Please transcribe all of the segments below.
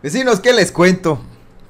Vecinos, ¿qué les cuento?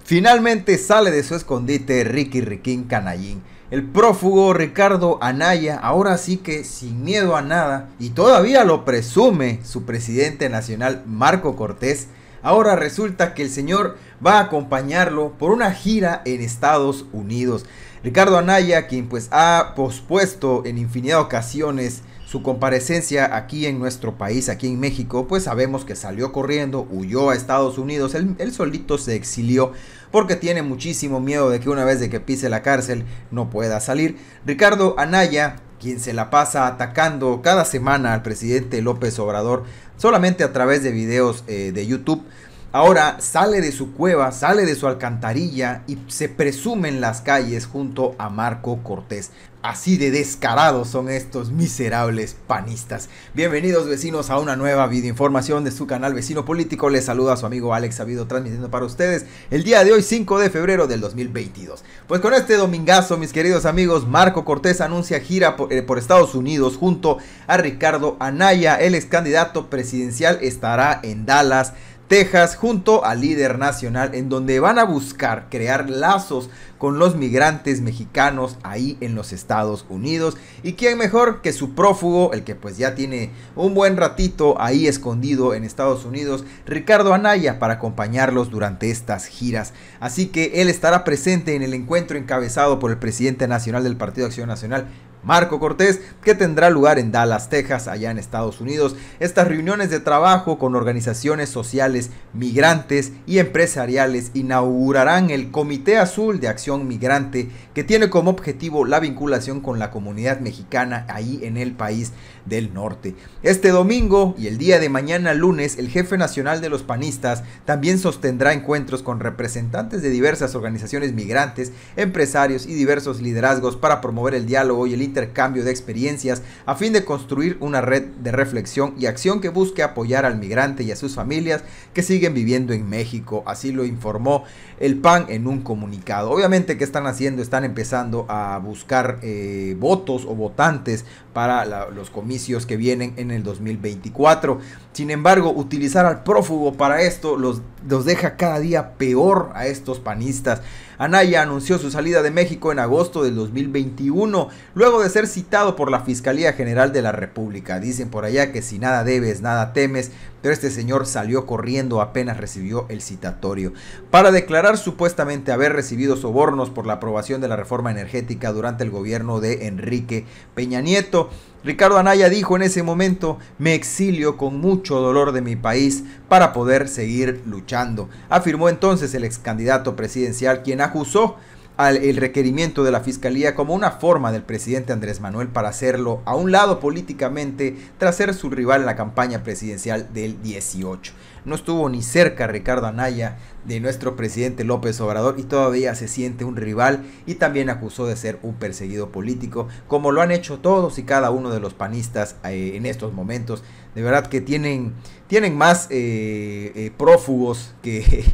Finalmente sale de su escondite Ricky Riquín Canallín. El prófugo Ricardo Anaya, ahora sí que sin miedo a nada, y todavía lo presume su presidente nacional Marco Cortés, ahora resulta que el señor va a acompañarlo por una gira en Estados Unidos. Ricardo Anaya, quien pues ha pospuesto en infinidad de ocasiones su comparecencia aquí en nuestro país, aquí en México, pues sabemos que salió corriendo, huyó a Estados Unidos, él, solito se exilió porque tiene muchísimo miedo de que una vez de que pise la cárcel no pueda salir. Ricardo Anaya, quien se la pasa atacando cada semana al presidente López Obrador solamente a través de videos eh, de YouTube, Ahora sale de su cueva, sale de su alcantarilla y se presume en las calles junto a Marco Cortés. Así de descarados son estos miserables panistas. Bienvenidos vecinos a una nueva videoinformación de su canal Vecino Político. Les saluda a su amigo Alex Sabido transmitiendo para ustedes el día de hoy 5 de febrero del 2022. Pues con este domingazo mis queridos amigos, Marco Cortés anuncia gira por, eh, Estados Unidos junto a Ricardo Anaya. El ex candidato presidencial estará en Dallas Texas junto al líder nacional en donde van a buscar crear lazos con los migrantes mexicanos ahí en los Estados Unidos y quién mejor que su prófugo, el que pues ya tiene un buen ratito ahí escondido en Estados Unidos, Ricardo Anaya para acompañarlos durante estas giras. Así que él estará presente en el encuentro encabezado por el presidente nacional del Partido Acción Nacional, Marco Cortés, que tendrá lugar en Dallas, Texas, allá en Estados Unidos. Estas reuniones de trabajo con organizaciones sociales, migrantes y empresariales inaugurarán el Comité Azul de Acción Migrante, que tiene como objetivo la vinculación con la comunidad mexicana ahí en el país del norte. Este domingo y el día de mañana lunes, el jefe nacional de los panistas también sostendrá encuentros con representantes de diversas organizaciones migrantes, empresarios y diversos liderazgos para promover el diálogo y el intercambio intercambio de experiencias a fin de construir una red de reflexión y acción que busque apoyar al migrante y a sus familias que siguen viviendo en México. Así lo informó el PAN en un comunicado. Obviamente, que están haciendo? Están empezando a buscar eh, votos o votantes para los comicios que vienen en el 2024. Sin embargo, utilizar al prófugo para esto los, los deja cada día peor a estos panistas. Anaya anunció su salida de México en agosto del 2021, luego de ser citado por la Fiscalía General de la República. Dicen por allá que si nada debes, nada temes, pero este señor salió corriendo apenas recibió el citatorio. Para declarar supuestamente haber recibido sobornos por la aprobación de la reforma energética durante el gobierno de Enrique Peña Nieto, Ricardo Anaya dijo en ese momento, me exilio con mucho dolor de mi país para poder seguir luchando. Afirmó entonces el ex candidato presidencial quien acusó al el requerimiento de la Fiscalía como una forma del presidente Andrés Manuel para hacerlo a un lado políticamente tras ser su rival en la campaña presidencial del 18. No estuvo ni cerca Ricardo Anaya de nuestro presidente López Obrador y todavía se siente un rival y también acusó de ser un perseguido político, como lo han hecho todos y cada uno de los panistas eh, en estos momentos. De verdad que tienen, tienen más eh, eh, prófugos que,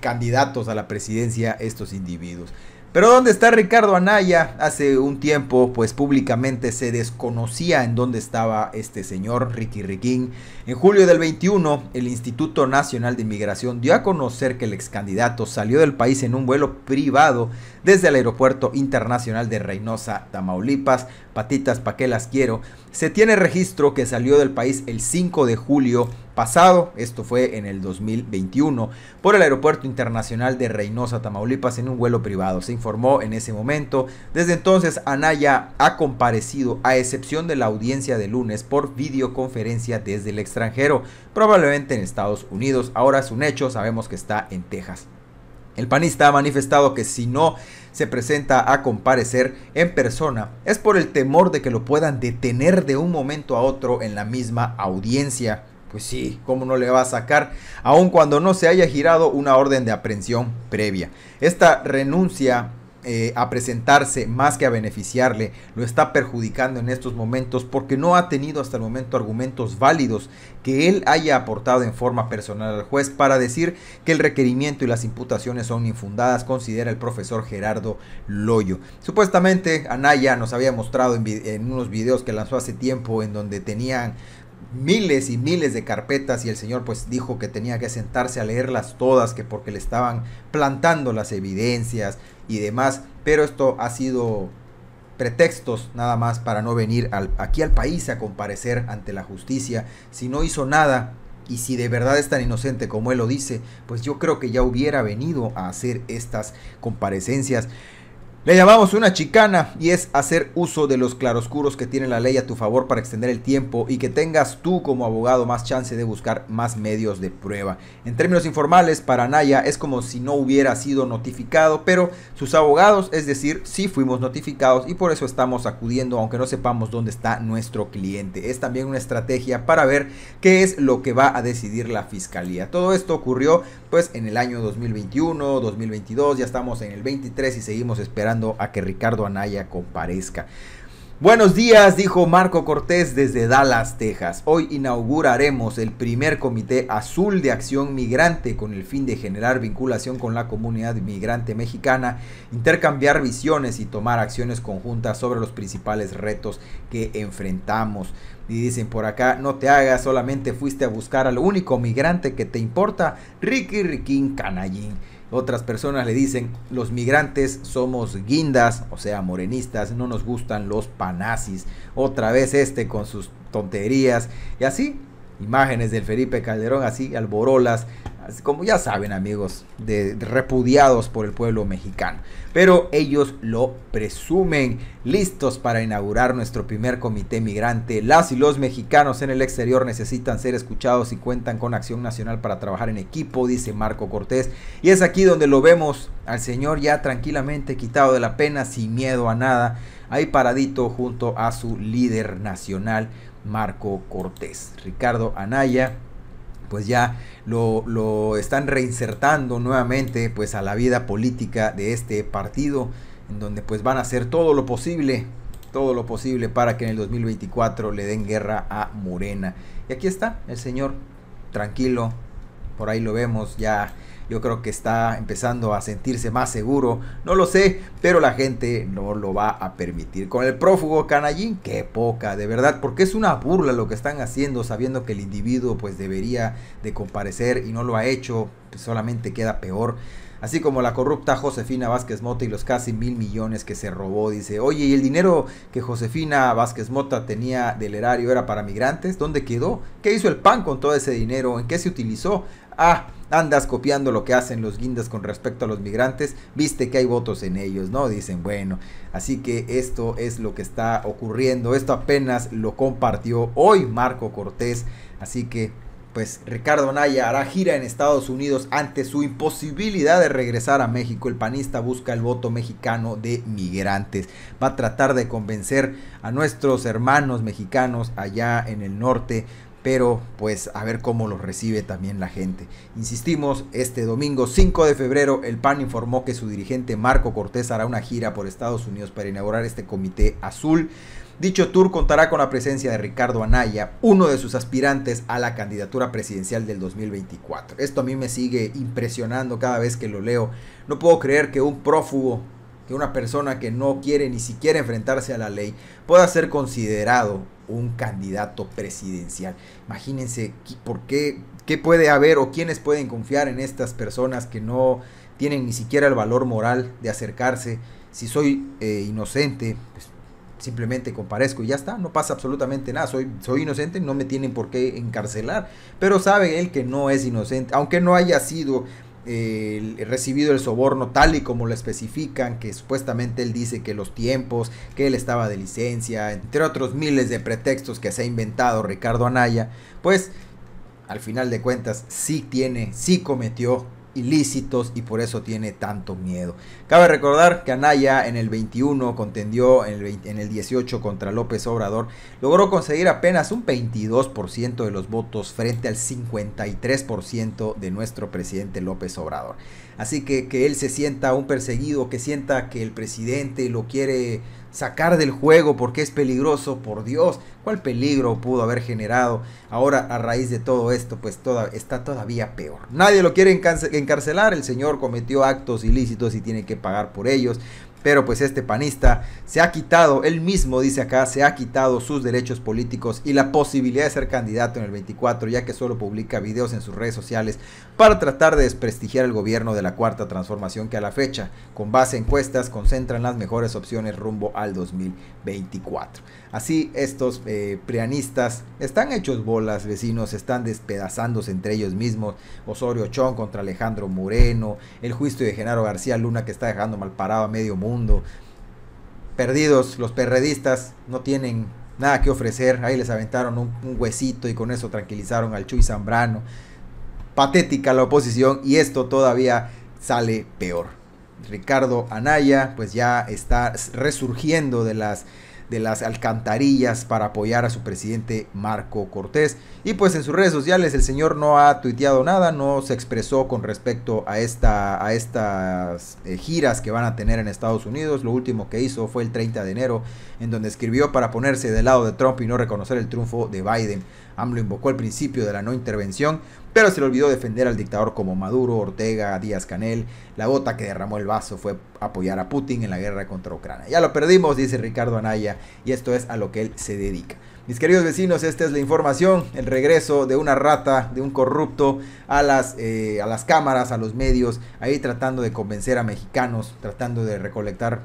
candidatos a la presidencia estos individuos. Pero ¿dónde está Ricardo Anaya? Hace un tiempo, pues públicamente se desconocía en dónde estaba este señor Ricky Riquín. En julio del 21, el Instituto Nacional de Inmigración dio a conocer que el ex candidato salió del país en un vuelo privado desde el Aeropuerto Internacional de Reynosa, Tamaulipas. Patitas, ¿pa' qué las quiero? Se tiene registro que salió del país el 5 de julio pasado, esto fue en el 2021, por el Aeropuerto Internacional de Reynosa, Tamaulipas, en un vuelo privado. Se informó en ese momento. Desde entonces, Anaya ha comparecido, a excepción de la audiencia de lunes, por videoconferencia desde el extranjero, probablemente en Estados Unidos. Ahora es un hecho, sabemos que está en Texas. El panista ha manifestado que si no se presenta a comparecer en persona es por el temor de que lo puedan detener de un momento a otro en la misma audiencia. Pues sí, ¿cómo no le va a sacar? Aun cuando no se haya girado una orden de aprehensión previa. Esta renuncia eh, a presentarse más que a beneficiarle, lo está perjudicando en estos momentos porque no ha tenido hasta el momento argumentos válidos que él haya aportado en forma personal al juez para decir que el requerimiento y las imputaciones son infundadas, considera el profesor Gerardo Loyo. Supuestamente Anaya nos había mostrado en unos videos que lanzó hace tiempo en donde tenían miles y miles de carpetas y el señor pues dijo que tenía que sentarse a leerlas todas, que porque le estaban plantando las evidencias y demás, pero esto ha sido pretextos nada más para no venir al, aquí al país a comparecer ante la justicia. Si no hizo nada y si de verdad es tan inocente como él lo dice, pues yo creo que ya hubiera venido a hacer estas comparecencias. Le llamamos una chicana y es hacer uso de los claroscuros que tiene la ley a tu favor para extender el tiempo y que tengas tú como abogado más chance de buscar más medios de prueba. En términos informales, para Naya es como si no hubiera sido notificado, pero sus abogados, es decir, sí fuimos notificados y por eso estamos acudiendo aunque no sepamos dónde está nuestro cliente. Es también una estrategia para ver qué es lo que va a decidir la fiscalía. Todo esto ocurrió pues en el año 2021, 2022, ya estamos en el 23 y seguimos esperando a que Ricardo Anaya comparezca. Buenos días, dijo Marco Cortés desde Dallas, Texas. Hoy inauguraremos el primer Comité Azul de Acción Migrante con el fin de generar vinculación con la comunidad migrante mexicana, intercambiar visiones y tomar acciones conjuntas sobre los principales retos que enfrentamos. Y dicen por acá, no te hagas, solamente fuiste a buscar al único migrante que te importa, Ricky Riquín Canallín. Otras personas le dicen, los migrantes somos guindas, o sea, morenistas, no nos gustan los panazis. Otra vez este con sus tonterías. Y así, imágenes del Felipe Calderón así, alborolas, como ya saben amigos, repudiados por el pueblo mexicano. Pero ellos lo presumen, listos para inaugurar nuestro primer comité migrante. Las y los mexicanos en el exterior necesitan ser escuchados y cuentan con acción nacional para trabajar en equipo, dice Marco Cortés. Y es aquí donde lo vemos al Señor ya tranquilamente quitado de la pena, sin miedo a nada ahí paradito junto a su líder nacional, Marco Cortés. Ricardo Anaya, pues ya lo, están reinsertando nuevamente pues a la vida política de este partido, en donde pues van a hacer todo lo posible, todo lo posible para que en el 2024 le den guerra a Morena. Y aquí está el señor tranquilo, por ahí lo vemos ya. Yo creo que está empezando a sentirse más seguro. No lo sé, pero la gente no lo va a permitir. Con el prófugo Canallín, qué poca, de verdad, porque es una burla lo que están haciendo, sabiendo que el individuo pues debería de comparecer y no lo ha hecho, pues, solamente queda peor así como la corrupta Josefina Vázquez Mota y los casi mil millones que se robó. Dice, oye, ¿y el dinero que Josefina Vázquez Mota tenía del erario era para migrantes? ¿Dónde quedó? ¿Qué hizo el PAN con todo ese dinero? ¿En qué se utilizó? ah, andas copiando lo que hacen los guindas con respecto a los migrantes, viste que hay votos en ellos, ¿no? Dicen, bueno, así que esto es lo que está ocurriendo, esto apenas lo compartió hoy Marco Cortés, así que pues Ricardo Naya hará gira en Estados Unidos ante su imposibilidad de regresar a México. El panista busca el voto mexicano de migrantes. Va a tratar de convencer a nuestros hermanos mexicanos allá en el norte pero pues a ver cómo lo recibe también la gente. Insistimos, este domingo 5 de febrero el PAN informó que su dirigente Marco Cortés hará una gira por Estados Unidos para inaugurar este comité azul. Dicho tour contará con la presencia de Ricardo Anaya, uno de sus aspirantes a la candidatura presidencial del 2024. Esto a mí me sigue impresionando cada vez que lo leo. No puedo creer que un prófugo que una persona que no quiere ni siquiera enfrentarse a la ley pueda ser considerado un candidato presidencial. Imagínense por qué, qué puede haber o quiénes pueden confiar en estas personas que no tienen ni siquiera el valor moral de acercarse. Si soy eh, inocente, pues simplemente comparezco y ya está, no pasa absolutamente nada, soy, soy inocente, no me tienen por qué encarcelar, pero sabe él que no es inocente, aunque no haya sido recibido el soborno tal y como lo especifican, que supuestamente él dice que los tiempos, que él estaba de licencia, entre otros miles de pretextos que se ha inventado Ricardo Anaya, pues al final de cuentas sí tiene, sí cometió ilícitos y por eso tiene tanto miedo. Cabe recordar que Anaya en el 21 contendió en el, en el 18 contra López Obrador, logró conseguir apenas un 22% de los votos frente al 53% de nuestro presidente López Obrador. Así que que él se sienta un perseguido, que sienta que el presidente lo quiere sacar del juego porque es peligroso, por Dios, ¿cuál peligro pudo haber generado? Ahora a raíz de todo esto, pues toda, está todavía peor. Nadie lo quiere encarcelar, el señor cometió actos ilícitos y tiene que pagar por ellos. Pero pues este panista se ha quitado, él mismo dice acá, se ha quitado sus derechos políticos y la posibilidad de ser candidato en el 24, ya que solo publica videos en sus redes sociales para tratar de desprestigiar el gobierno de la cuarta transformación que a la fecha, con base en encuestas, concentran las mejores opciones rumbo al 2024. Así estos eh, preanistas están hechos bolas, vecinos, están despedazándose entre ellos mismos. Osorio chon contra Alejandro Moreno, el juicio de Genaro García Luna que está dejando mal parado a medio mundo mundo. Perdidos, los perredistas no tienen nada que ofrecer. Ahí les aventaron un, huesito y con eso tranquilizaron al Chuy Zambrano. Patética la oposición y esto todavía sale peor. Ricardo Anaya pues ya está resurgiendo de las de las alcantarillas para apoyar a su presidente Marco Cortés. Y pues en sus redes sociales el señor no ha tuiteado nada, no se expresó con respecto a, a estas eh, giras que van a tener en Estados Unidos. Lo último que hizo fue el 30 de enero, en donde escribió para ponerse del lado de Trump y no reconocer el triunfo de Biden. AMLO invocó el principio de la no intervención pero se le olvidó defender al dictador como Maduro, Ortega, Díaz Canel. La gota que derramó el vaso fue apoyar a Putin en la guerra contra Ucrania. Ya lo perdimos, dice Ricardo Anaya, y esto es a lo que él se dedica. Mis queridos vecinos, esta es la información, el regreso de una rata, de un corrupto a las, eh, a las cámaras, a los medios, ahí tratando de convencer a mexicanos, tratando de recolectar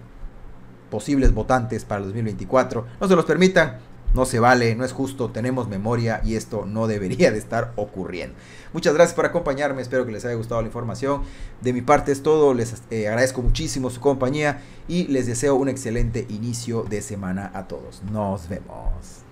posibles votantes para el 2024. No se los permitan, no se vale, no es justo, tenemos memoria y esto no debería de estar ocurriendo. Muchas gracias por acompañarme, espero que les haya gustado la información. De mi parte es todo, les eh, agradezco muchísimo su compañía y les deseo un excelente inicio de semana a todos. Nos vemos.